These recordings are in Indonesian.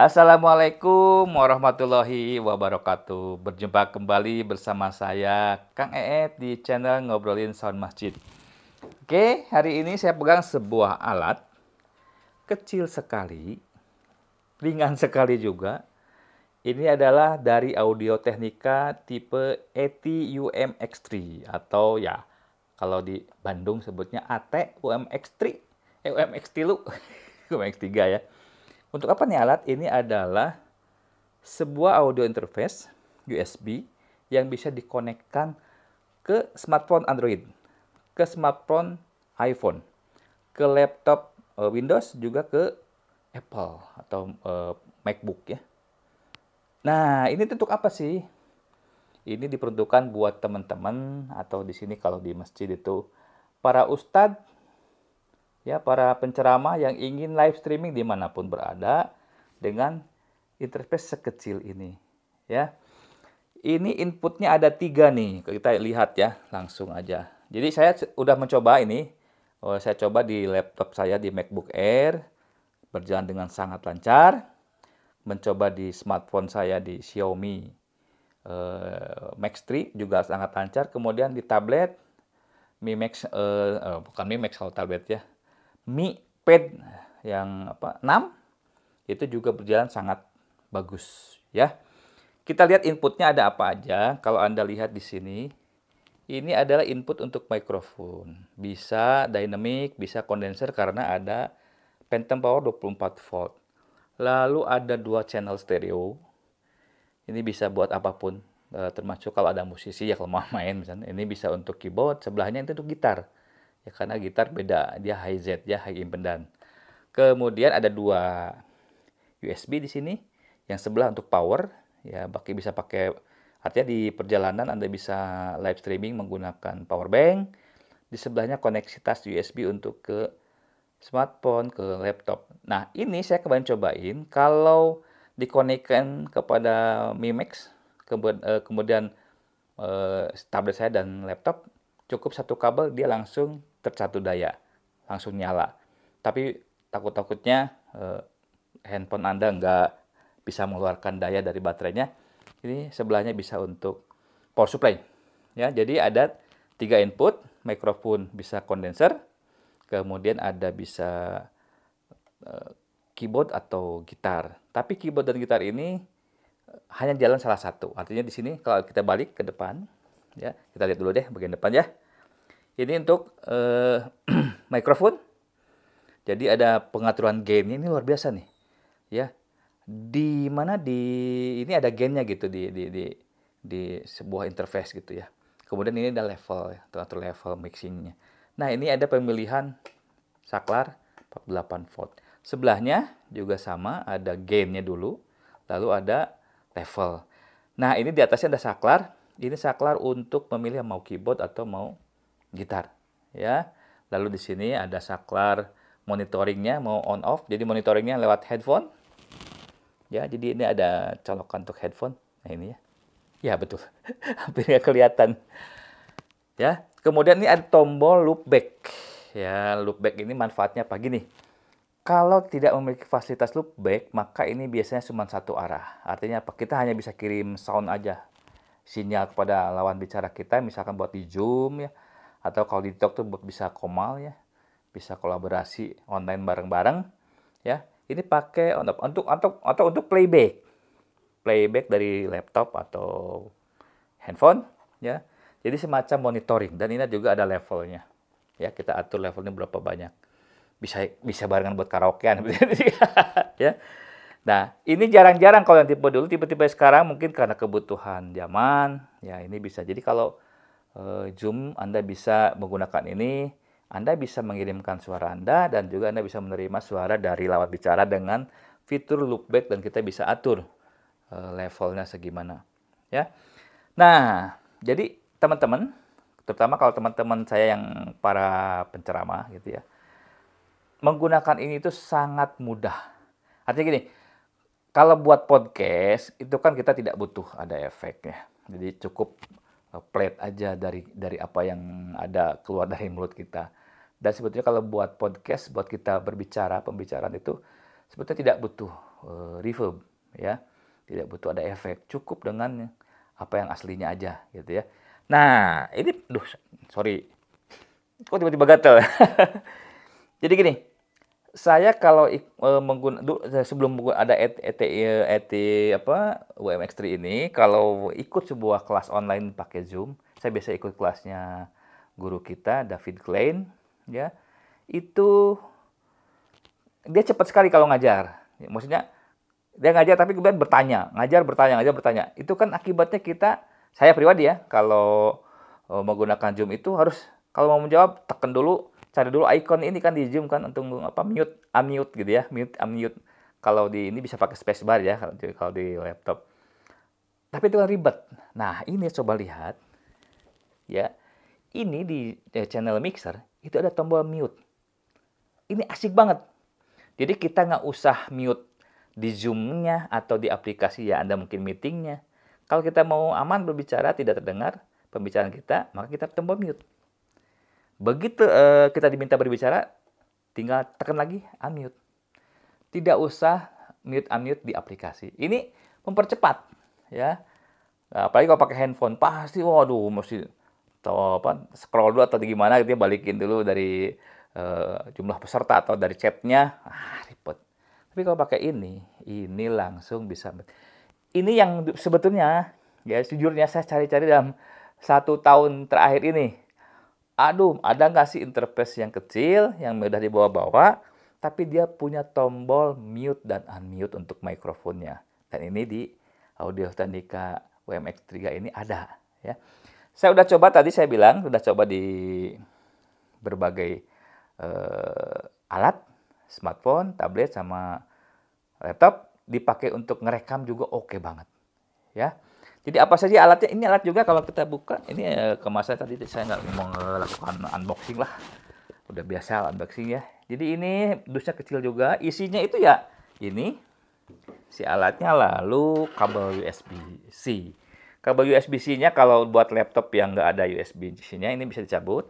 Assalamualaikum warahmatullahi wabarakatuh. Berjumpa kembali bersama saya Kang Eet di channel Ngobrolin Sound Masjid. Oke, hari ini saya pegang sebuah alat kecil sekali, ringan sekali juga. Ini adalah dari Audio Technica tipe atumx e 3 atau ya kalau di Bandung sebutnya AT-UMX3. Eh, UMX3 lu. UMX3 ya. Untuk apa nih alat? Ini adalah sebuah audio interface USB yang bisa dikonekkan ke smartphone Android, ke smartphone iPhone, ke laptop eh, Windows juga ke Apple atau eh, MacBook ya. Nah, ini untuk apa sih? Ini diperuntukkan buat teman-teman atau di sini kalau di masjid itu para ustadz ya para penceramah yang ingin live streaming dimanapun berada dengan interface sekecil ini ya ini inputnya ada tiga nih kita lihat ya langsung aja jadi saya sudah mencoba ini oh, saya coba di laptop saya di MacBook Air berjalan dengan sangat lancar mencoba di smartphone saya di Xiaomi eh, Max 3 juga sangat lancar Kemudian di tablet Mi Max eh, eh bukan Mi Max kalau tablet ya Mi Pad yang apa 6 itu juga berjalan sangat bagus ya. Kita lihat inputnya ada apa aja. Kalau Anda lihat di sini, ini adalah input untuk microphone. Bisa dynamic, bisa condenser karena ada phantom power 24 volt. Lalu ada dua channel stereo. Ini bisa buat apapun eh, termasuk kalau ada musisi ya kalau mau main misalnya ini bisa untuk keyboard sebelahnya itu untuk gitar ya karena gitar beda dia high Z ya high impedan kemudian ada dua USB di sini yang sebelah untuk power ya bagi bisa pakai artinya di perjalanan Anda bisa live streaming menggunakan power bank di sebelahnya koneksi USB untuk ke smartphone ke laptop nah ini saya kemarin cobain kalau dikonekkan kepada Mi Max eh, kemudian eh, tablet saya dan laptop cukup satu kabel dia langsung tercatu daya, langsung nyala. Tapi takut-takutnya eh, handphone Anda nggak bisa mengeluarkan daya dari baterainya. Ini sebelahnya bisa untuk power supply. Ya, jadi ada tiga input, mikrofon bisa kondenser, kemudian ada bisa eh, keyboard atau gitar. Tapi keyboard dan gitar ini eh, hanya jalan salah satu. Artinya di sini kalau kita balik ke depan, ya kita lihat dulu deh bagian depan ya. Ini untuk uh, microphone. Jadi ada pengaturan gain. ini luar biasa nih. Ya. Di mana di ini ada gainnya gitu di di di di sebuah interface gitu ya. Kemudian ini ada level ya, atau level mixingnya. Nah, ini ada pemilihan saklar 48 volt. Sebelahnya juga sama ada gainnya dulu, lalu ada level. Nah, ini di atasnya ada saklar. Ini saklar untuk memilih mau keyboard atau mau gitar ya. Lalu di sini ada saklar monitoringnya mau on off. Jadi monitoringnya lewat headphone. Ya, jadi ini ada colokan untuk headphone. Nah ini ya. Ya betul. Hampir nggak kelihatan. Ya, kemudian ini ada tombol loopback. Ya, loopback ini manfaatnya apa gini? Kalau tidak memiliki fasilitas loopback, maka ini biasanya cuma satu arah. Artinya apa? Kita hanya bisa kirim sound aja. Sinyal kepada lawan bicara kita, misalkan buat di Zoom ya atau kalau di TikTok tuh bisa komal ya bisa kolaborasi online bareng-bareng ya ini pakai untuk untuk untuk atau untuk playback playback dari laptop atau handphone ya jadi semacam monitoring dan ini juga ada levelnya ya kita atur levelnya berapa banyak bisa bisa barengan buat karaokean ya nah ini jarang-jarang kalau yang tipe dulu tipe-tipe sekarang mungkin karena kebutuhan zaman ya ini bisa jadi kalau Eh, Zoom Anda bisa menggunakan ini. Anda bisa mengirimkan suara Anda dan juga Anda bisa menerima suara dari lawat bicara dengan fitur loopback dan kita bisa atur eh, levelnya segimana ya. Nah, jadi teman-teman, terutama kalau teman-teman saya yang para penceramah gitu ya. Menggunakan ini itu sangat mudah. Artinya gini, kalau buat podcast itu kan kita tidak butuh ada efeknya. Jadi cukup Eh, plate aja dari dari apa yang ada keluar dari mulut kita. Dan sebetulnya kalau buat podcast, buat kita berbicara, pembicaraan itu sebetulnya tidak butuh uh, reverb, ya, tidak butuh ada efek, cukup dengan apa yang aslinya aja, gitu ya. Nah, ini, duh, sorry, kok tiba-tiba gatel. Jadi gini, saya kalau uh, eh, menggunakan sebelum ada ET, ET, e, ET e, apa UMX3 ini kalau ikut sebuah kelas online pakai Zoom, saya biasa ikut kelasnya guru kita David Klein ya. Itu dia cepat sekali kalau ngajar. Maksudnya dia ngajar tapi kemudian bertanya, ngajar bertanya, ngajar bertanya. Itu kan akibatnya kita saya pribadi ya kalau eh, menggunakan Zoom itu harus kalau mau menjawab tekan dulu cari dulu icon ini kan di Zoom kan untuk apa mute unmute gitu ya mute unmute kalau di ini bisa pakai spacebar ya kalau di, laptop tapi itu kan ribet nah ini coba lihat ya ini di eh, channel mixer itu ada tombol mute ini asik banget jadi kita nggak usah mute di zoomnya atau di aplikasi ya anda mungkin meetingnya kalau kita mau aman berbicara tidak terdengar pembicaraan kita maka kita tombol mute Begitu uh, kita diminta berbicara, tinggal tekan lagi unmute. Tidak usah mute unmute di aplikasi. Ini mempercepat ya. Nah, apalagi kalau pakai handphone pasti waduh mesti atau apa scroll dulu atau gimana gitu ya, balikin dulu dari uh, jumlah peserta atau dari chatnya ah ribet tapi kalau pakai ini ini langsung bisa ini yang sebetulnya ya sejujurnya saya cari-cari dalam satu tahun terakhir ini aduh ada nggak sih interface yang kecil yang mudah dibawa-bawa tapi dia punya tombol mute dan unmute untuk mikrofonnya dan ini di Audio Technica WMX3 ini ada ya saya udah coba tadi saya bilang udah coba di berbagai eh, alat smartphone tablet sama laptop dipakai untuk ngerekam juga oke okay banget ya jadi apa saja alatnya? Ini alat juga kalau kita buka. Ini eh, kemasan tadi saya nggak mau melakukan unboxing lah. Udah biasa unboxing ya. Jadi ini dusnya kecil juga. Isinya itu ya ini si alatnya lalu kabel USB-C. Kabel USB-C-nya kalau buat laptop yang nggak ada USB-C-nya ini bisa dicabut.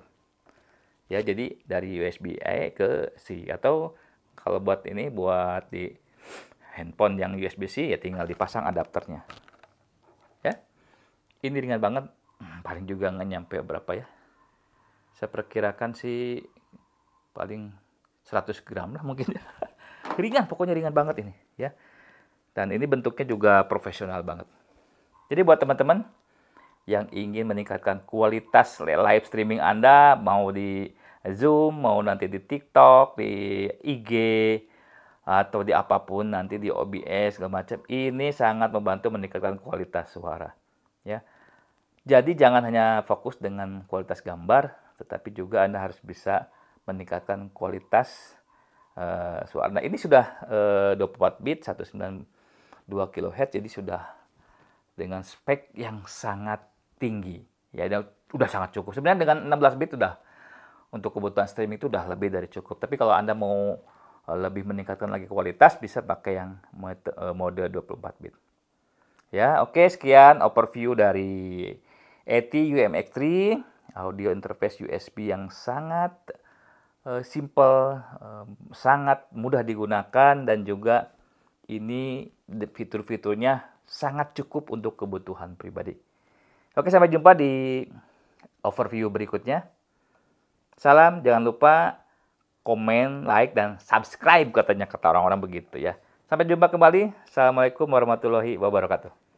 Ya, jadi dari USB-A ke C atau kalau buat ini buat di handphone yang USB-C ya tinggal dipasang adapternya ini ringan banget hmm, paling juga nggak nyampe berapa ya saya perkirakan sih paling 100 gram lah mungkin ringan pokoknya ringan banget ini ya dan ini bentuknya juga profesional banget jadi buat teman-teman yang ingin meningkatkan kualitas live streaming Anda mau di Zoom mau nanti di TikTok di IG atau di apapun nanti di OBS segala macam ini sangat membantu meningkatkan kualitas suara ya. Jadi jangan hanya fokus dengan kualitas gambar, tetapi juga Anda harus bisa meningkatkan kualitas uh, suara. Nah, ini sudah eh, uh, 24 bit 192 kHz jadi sudah dengan spek yang sangat tinggi. Ya, sudah sangat cukup. Sebenarnya dengan 16 bit sudah untuk kebutuhan streaming itu sudah lebih dari cukup. Tapi kalau Anda mau eh, lebih meningkatkan lagi kualitas bisa pakai yang mode 24 bit. Ya, oke okay, sekian overview dari ET UMX3 audio interface USB yang sangat uh, simple, uh, sangat mudah digunakan dan juga ini fitur-fiturnya sangat cukup untuk kebutuhan pribadi. Oke, sampai jumpa di overview berikutnya. Salam, jangan lupa komen, like, dan subscribe katanya kata orang-orang begitu ya. Sampai jumpa kembali. Assalamualaikum warahmatullahi wabarakatuh.